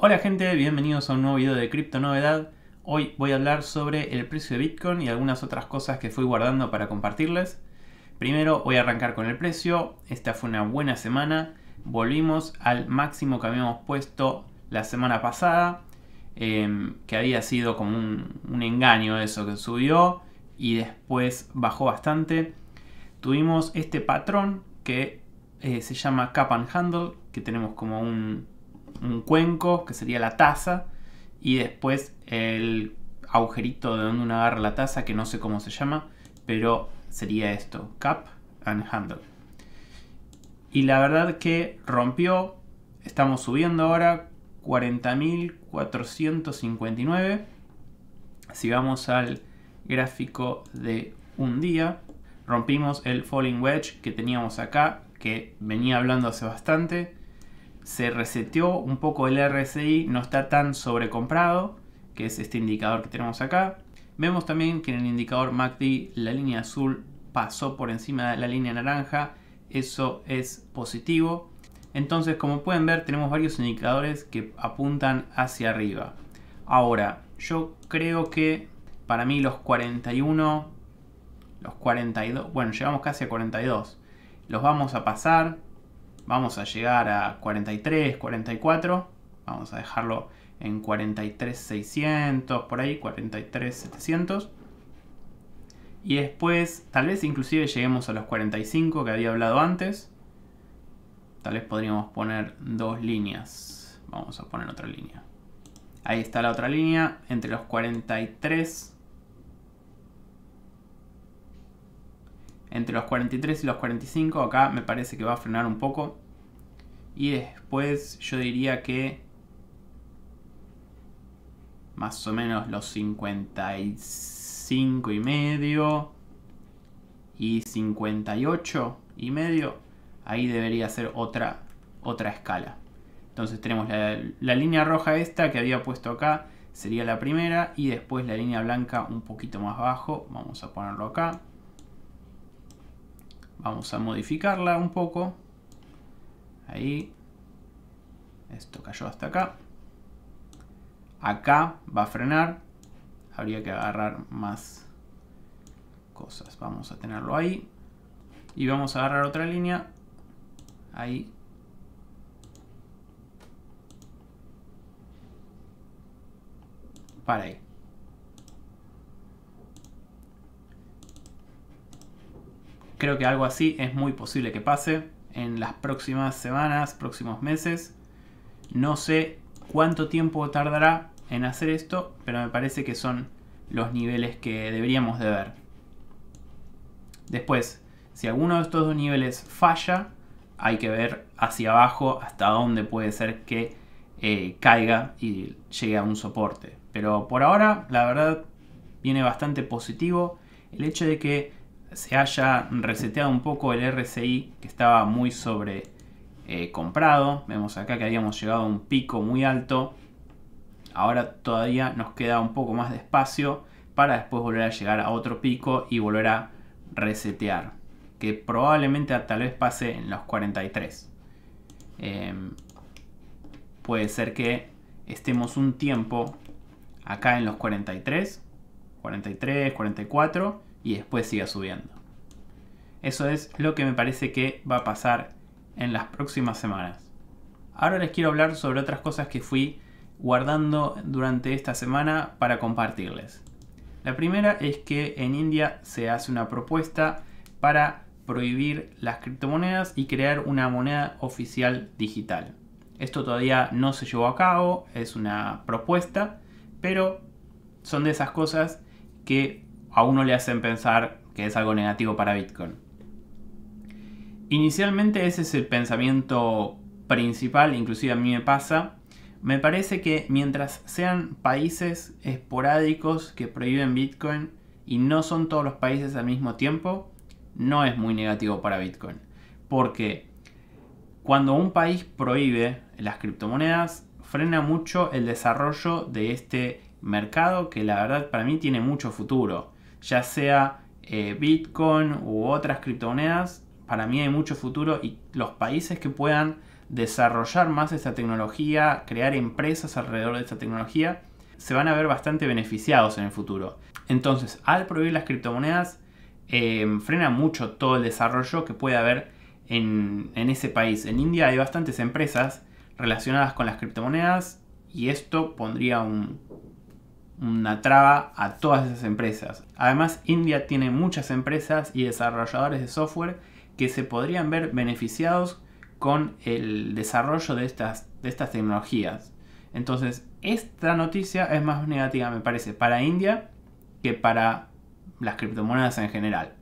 Hola gente, bienvenidos a un nuevo video de Cripto Novedad. Hoy voy a hablar sobre el precio de Bitcoin y algunas otras cosas que fui guardando para compartirles. Primero voy a arrancar con el precio. Esta fue una buena semana. Volvimos al máximo que habíamos puesto la semana pasada. Em, que había sido como un, engaño eso que subió y después bajó bastante. Tuvimos este patrón que eh, se llama Cap and Handle, que tenemos como un, un cuenco, que sería la taza, y después el agujerito de donde uno agarra la taza, que no sé cómo se llama, pero sería esto, cup and handle. Y la verdad que rompió, estamos subiendo ahora 40.459. Si vamos al gráfico de un día, rompimos el falling wedge que teníamos acá, que venía hablando hace bastante se reseteó un poco el RSI, no está tan sobrecomprado, que es este indicador que tenemos acá. Vemos también que en el indicador MACD la línea azul pasó por encima de la línea naranja, eso es positivo. Entonces, como pueden ver, tenemos varios indicadores que apuntan hacia arriba. Ahora, yo creo que para mí los 41, los 42, bueno, llegamos casi a 42, los vamos a pasar Vamos a llegar a 43, 44. Vamos a dejarlo en 600 por ahí, 700 Y después, tal vez inclusive lleguemos a los 45 que había hablado antes. Tal vez podríamos poner dos líneas. Vamos a poner otra línea. Ahí está la otra línea, entre los 43 entre los 43 y los 45. Acá me parece que va a frenar un poco. Y después yo diría que más o menos los 55 y medio y 58 y medio. Ahí debería ser otra, otra escala. Entonces tenemos la, línea roja esta que había puesto acá. Sería la primera y después la línea blanca un poquito más bajo. Vamos a ponerlo acá. Vamos a modificarla un poco. Ahí. Esto cayó hasta acá. Acá va a frenar. Habría que agarrar más cosas. Vamos a tenerlo ahí. Y vamos a agarrar otra línea. Ahí. Para ahí. Creo que algo así es muy posible que pase en las próximas semanas, próximos meses. No sé cuánto tiempo tardará en hacer esto, pero me parece que son los niveles que deberíamos de ver. Después, si alguno de estos dos niveles falla, hay que ver hacia abajo hasta dónde puede ser que eh, caiga y llegue a un soporte. Pero por ahora, la verdad, viene bastante positivo el hecho de que se haya reseteado un poco el RCI que estaba muy sobre eh, comprado. Vemos acá que habíamos llegado a un pico muy alto. Ahora todavía nos queda un poco más de espacio para después volver a llegar a otro pico y volver a resetear. Que probablemente tal vez pase en los 43. Em, puede ser que estemos un tiempo acá en los 43, 43, 44 y después siga subiendo. Eso es lo que me parece que va a pasar en las próximas semanas. Ahora les quiero hablar sobre otras cosas que fui guardando durante esta semana para compartirles. La primera es que en India se hace una propuesta para prohibir las criptomonedas y crear una moneda oficial digital. Esto todavía no se llevó a cabo, es una propuesta, pero son de esas cosas que a uno le hacen pensar que es algo negativo para Bitcoin. Inicialmente ese es el pensamiento principal, inclusive a mí me pasa. Me parece que mientras sean países esporádicos que prohíben Bitcoin y no son todos los países al mismo tiempo, no es muy negativo para Bitcoin. Porque cuando un país prohíbe las criptomonedas, frena mucho el desarrollo de este mercado que la verdad para mí tiene mucho futuro ya sea eh, Bitcoin u otras criptomonedas, para mí hay mucho futuro y los países que puedan desarrollar más esta tecnología, crear empresas alrededor de esta tecnología, se van a ver bastante beneficiados en el futuro. Entonces, al prohibir las criptomonedas, eh, frena mucho todo el desarrollo que puede haber en ese país. En India hay bastantes empresas relacionadas con las criptomonedas y esto pondría un una traba a todas esas empresas. Además, India tiene muchas empresas y desarrolladores de software que se podrían ver beneficiados con el desarrollo de estas, de estas tecnologías. Entonces, esta noticia es más negativa, me parece, para India que para las criptomonedas en general.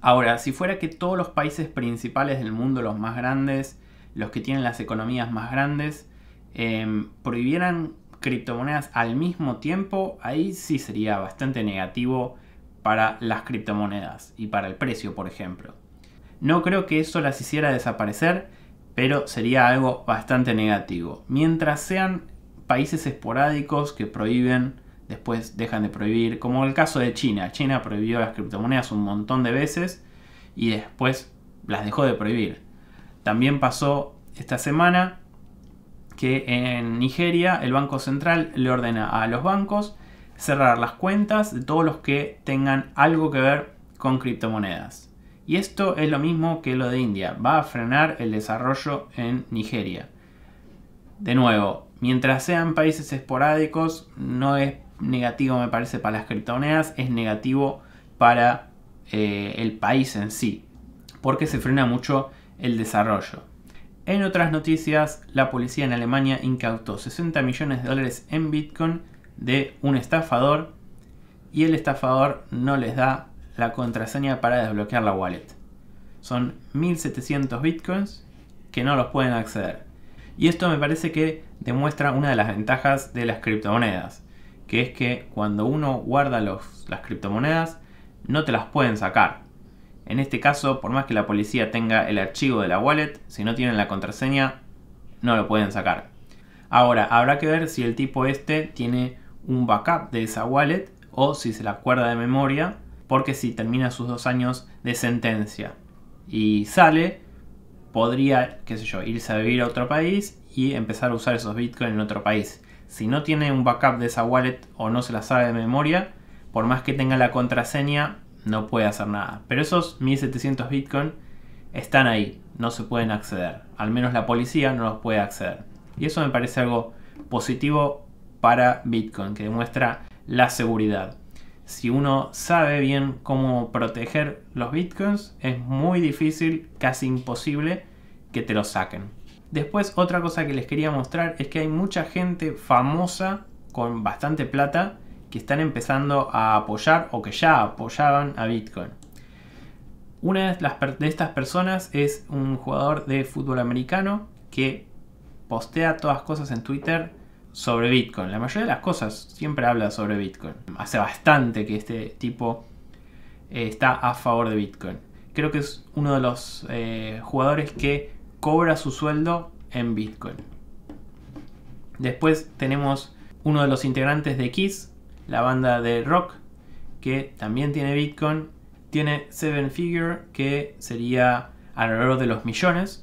Ahora, si fuera que todos los países principales del mundo, los más grandes, los que tienen las economías más grandes, em, prohibieran criptomonedas al mismo tiempo, ahí sí sería bastante negativo para las criptomonedas y para el precio, por ejemplo. No creo que eso las hiciera desaparecer, pero sería algo bastante negativo. Mientras sean países esporádicos que prohíben, después dejan de prohibir, como el caso de China. China prohibió las criptomonedas un montón de veces y después las dejó de prohibir. También pasó esta semana que en Nigeria el Banco Central le ordena a los bancos cerrar las cuentas de todos los que tengan algo que ver con criptomonedas. Y esto es lo mismo que lo de India, va a frenar el desarrollo en Nigeria. De nuevo, mientras sean países esporádicos, no es negativo me parece para las criptomonedas, es negativo para eh, el país en sí, porque se frena mucho el desarrollo. En otras noticias, la policía en Alemania incautó 60 millones de dólares en Bitcoin de un estafador y el estafador no les da la contraseña para desbloquear la wallet. Son 1700 bitcoins que no los pueden acceder. Y esto me parece que demuestra una de las ventajas de las criptomonedas, que es que cuando uno guarda las criptomonedas no te las pueden sacar. En este caso, por más que la policía tenga el archivo de la wallet, si no tienen la contraseña, no lo pueden sacar. Ahora, habrá que ver si el tipo este tiene un backup de esa wallet o si se la acuerda de memoria, porque si termina sus dos años de sentencia y sale, podría, qué sé yo, irse a vivir a otro país y empezar a usar esos bitcoins en otro país. Si no tiene un backup de esa wallet o no se la sabe de memoria, por más que tenga la contraseña, no puede hacer nada. Pero esos 1700 Bitcoin están ahí, no se pueden acceder. Al menos la policía no los puede acceder. Y eso me parece algo positivo para Bitcoin, que demuestra la seguridad. Si uno sabe bien cómo proteger los bitcoins, es muy difícil, casi imposible, que te los saquen. Después, otra cosa que les quería mostrar es que hay mucha gente famosa con bastante plata que están empezando a apoyar o que ya apoyaban a Bitcoin. Una de, las, de estas personas es un jugador de fútbol americano que postea todas cosas en Twitter sobre Bitcoin. La mayoría de las cosas siempre habla sobre Bitcoin. Hace bastante que este tipo eh, está a favor de Bitcoin. Creo que es uno de los eh, jugadores que cobra su sueldo en Bitcoin. Después tenemos uno de los integrantes de Kiss, la banda de rock, que también tiene Bitcoin. Tiene Seven Figure, que sería alrededor de los millones,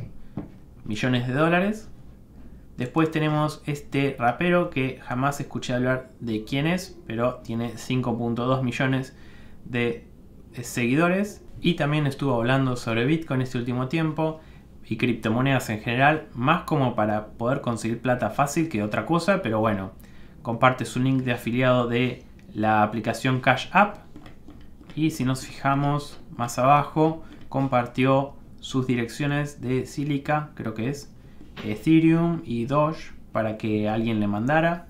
millones de dólares. Después tenemos este rapero que jamás escuché hablar de quién es, pero tiene 5.2 millones de eh, seguidores. Y también estuvo hablando sobre Bitcoin este último tiempo y criptomonedas en general, más como para poder conseguir plata fácil que otra cosa, pero bueno, comparte su link de afiliado de la aplicación Cash App. Y si nos fijamos más abajo, compartió sus direcciones de Silica, creo que es Ethereum y Doge, para que alguien le mandara.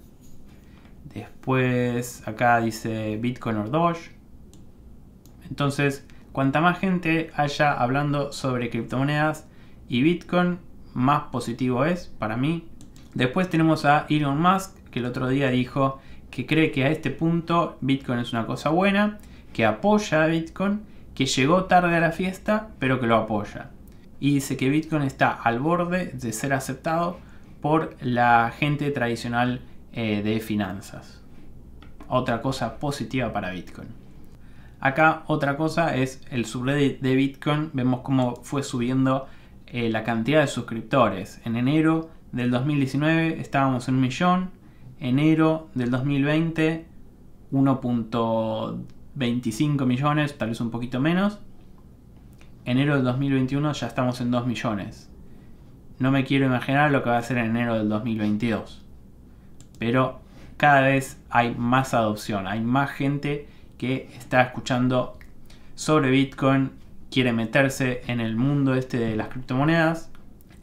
Después acá dice Bitcoin o Doge. Entonces, cuanta más gente haya hablando sobre criptomonedas y Bitcoin, más positivo es para mí. Después tenemos a Elon Musk que el otro día dijo que cree que a este punto Bitcoin es una cosa buena, que apoya a Bitcoin, que llegó tarde a la fiesta, pero que lo apoya. Y dice que Bitcoin está al borde de ser aceptado por la gente tradicional eh, de finanzas. Otra cosa positiva para Bitcoin. Acá otra cosa es el subreddit de Bitcoin. Vemos cómo fue subiendo eh, la cantidad de suscriptores. En enero del 2019 estábamos en un millón, enero del 2020 1.25 millones, tal vez un poquito menos. Enero del 2021 ya estamos en 2 millones. No me quiero imaginar lo que va a ser en enero del 2022. Pero cada vez hay más adopción, hay más gente que está escuchando sobre Bitcoin, quiere meterse en el mundo este de las criptomonedas.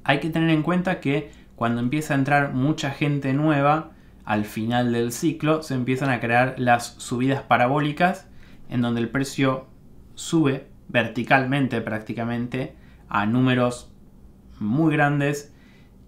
Hay que tener en cuenta que cuando empieza a entrar mucha gente nueva, al final del ciclo se empiezan a crear las subidas parabólicas en donde el precio sube verticalmente prácticamente a números muy grandes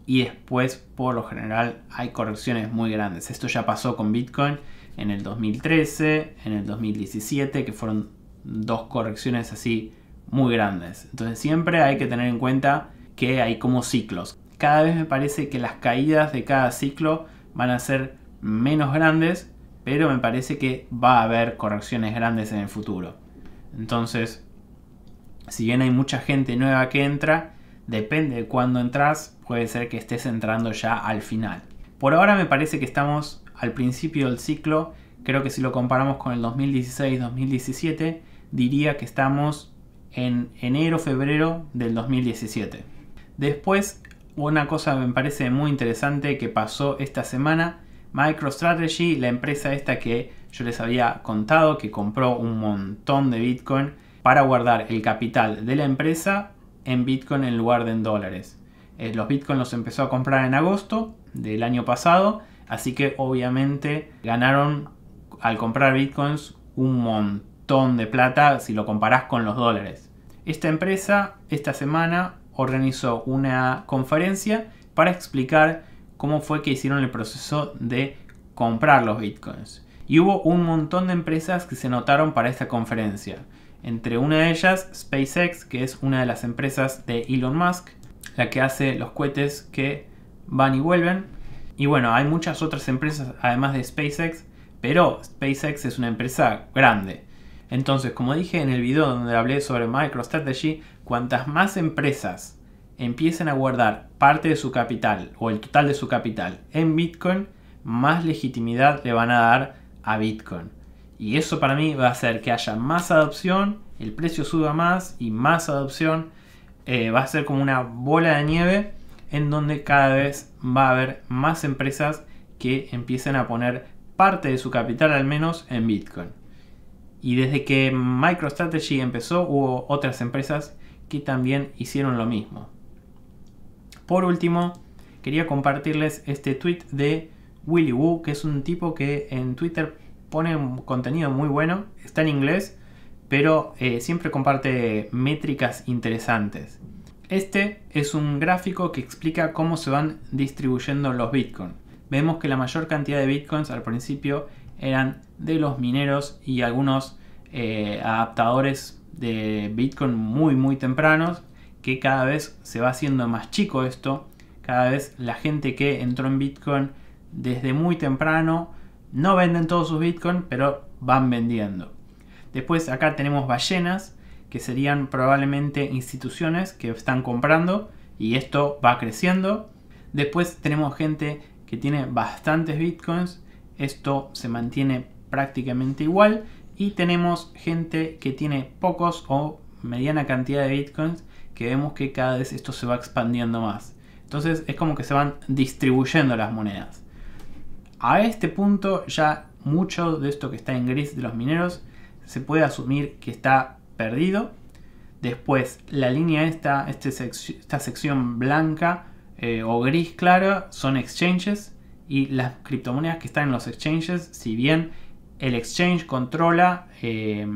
y después por lo general hay correcciones muy grandes. Esto ya pasó con Bitcoin en el 2013, en el 2017, que fueron dos correcciones así muy grandes. Entonces siempre hay que tener en cuenta que hay como ciclos. Cada vez me parece que las caídas de cada ciclo van a ser menos grandes, pero me parece que va a haber correcciones grandes en el futuro. Entonces, si bien hay mucha gente nueva que entra, depende de cuándo entras, puede ser que estés entrando ya al final. Por ahora me parece que estamos al principio del ciclo, creo que si lo comparamos con el 2016-2017, diría que estamos en enero-febrero del 2017. Después una cosa me parece muy interesante que pasó esta semana. MicroStrategy, la empresa esta que yo les había contado, que compró un montón de Bitcoin para guardar el capital de la empresa en Bitcoin en lugar de en dólares. Eh, los Bitcoin los empezó a comprar en agosto del año pasado, así que obviamente ganaron al comprar Bitcoins un montón de plata si lo comparás con los dólares. Esta empresa esta semana organizó una conferencia para explicar cómo fue que hicieron el proceso de comprar los bitcoins. Y hubo un montón de empresas que se notaron para esta conferencia. Entre una de ellas, SpaceX, que es una de las empresas de Elon Musk, la que hace los cohetes que van y vuelven. Y bueno, hay muchas otras empresas además de SpaceX, pero SpaceX es una empresa grande. Entonces, como dije en el video donde hablé sobre MicroStrategy, cuantas más empresas empiecen a guardar parte de su capital o el total de su capital en Bitcoin, más legitimidad le van a dar a Bitcoin. Y eso para mí va a hacer que haya más adopción, el precio suba más y más adopción. Eh, va a ser como una bola de nieve en donde cada vez va a haber más empresas que empiecen a poner parte de su capital al menos en Bitcoin. Y desde que MicroStrategy empezó hubo otras empresas que también hicieron lo mismo. Por último, quería compartirles este tweet de Willy Woo, que es un tipo que en Twitter pone un contenido muy bueno, está en inglés, pero eh, siempre comparte métricas interesantes. Este es un gráfico que explica cómo se van distribuyendo los bitcoins. Vemos que la mayor cantidad de bitcoins al principio eran de los mineros y algunos eh, adaptadores de Bitcoin muy muy tempranos, que cada vez se va haciendo más chico esto, cada vez la gente que entró en Bitcoin desde muy temprano, no venden todos sus Bitcoin, pero van vendiendo. Después acá tenemos ballenas, que serían probablemente instituciones que están comprando y esto va creciendo. Después tenemos gente que tiene bastantes bitcoins, esto se mantiene prácticamente igual y tenemos gente que tiene pocos o mediana cantidad de bitcoins que vemos que cada vez esto se va expandiendo más. Entonces es como que se van distribuyendo las monedas. A este punto ya mucho de esto que está en gris de los mineros se puede asumir que está perdido. Después la línea esta, este esta sección blanca eh, o gris clara son exchanges y las criptomonedas que están en los exchanges, si bien el exchange controla eh,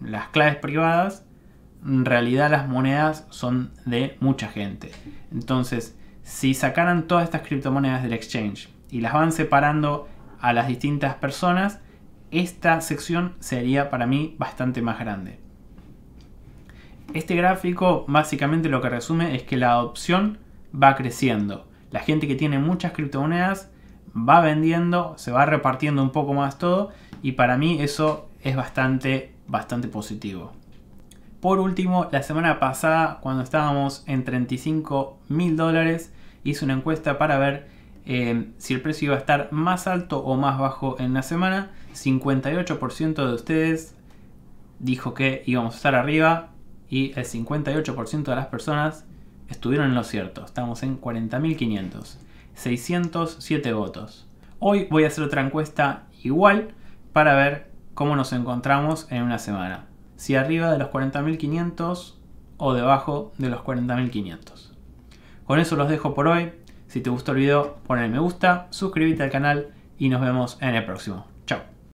las claves privadas, en realidad las monedas son de mucha gente. Entonces, si sacaran todas estas criptomonedas del exchange y las van separando a las distintas personas, esta sección sería para mí bastante más grande. Este gráfico básicamente lo que resume es que la adopción va creciendo. La gente que tiene muchas criptomonedas va vendiendo, se va repartiendo un poco más todo y para mí eso es bastante, bastante positivo. Por último, la semana pasada, cuando estábamos en 35 mil dólares, hice una encuesta para ver eh, si el precio iba a estar más alto o más bajo en la semana. 58% de ustedes dijo que íbamos a estar arriba y el 58% de las personas estuvieron en lo cierto. Estamos en 40.500. 607 votos. Hoy voy a hacer otra encuesta igual para ver cómo nos encontramos en una semana. Si arriba de los 40.500 o debajo de los 40.500. Con eso los dejo por hoy. Si te gustó el video, ponle me gusta, suscríbete al canal y nos vemos en el próximo.